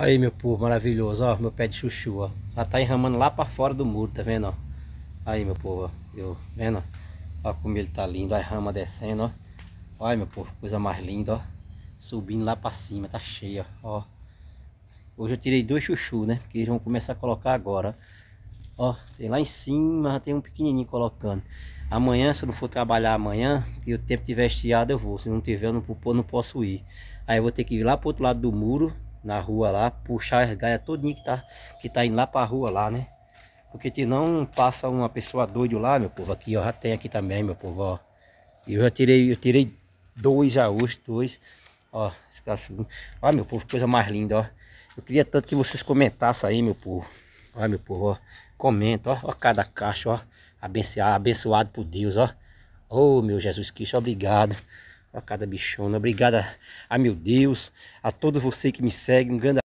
Aí, meu povo maravilhoso, ó, meu pé de chuchu, ó. Já tá enramando lá pra fora do muro, tá vendo, ó? Aí, meu povo, ó, eu, vendo? Ó como ele tá lindo, a rama descendo, ó. Olha, meu povo, coisa mais linda, ó. Subindo lá pra cima, tá cheia, ó. Hoje eu tirei dois chuchu, né? Porque eles vão começar a colocar agora, ó. Tem lá em cima, tem um pequenininho colocando. Amanhã, se eu não for trabalhar amanhã, e o tempo tiver estiado, eu vou. Se não tiver, eu não, não posso ir. Aí eu vou ter que ir lá pro outro lado do muro, na rua lá, puxar as galhas todinha que tá, que tá indo lá pra rua lá, né? Porque te não passa uma pessoa doido lá, meu povo, aqui ó, já tem aqui também, meu povo, ó. Eu já tirei, eu tirei dois já hoje, dois, ó, esse caçudo. Ó, meu povo, coisa mais linda, ó. Eu queria tanto que vocês comentassem aí, meu povo. Ó, meu povo, ó, comenta, ó, ó cada caixa, ó, abençoado, abençoado por Deus, ó. Ô, oh, meu Jesus Cristo, obrigado a cada bichona. obrigada a, a meu Deus, a todo você que me segue. Um grande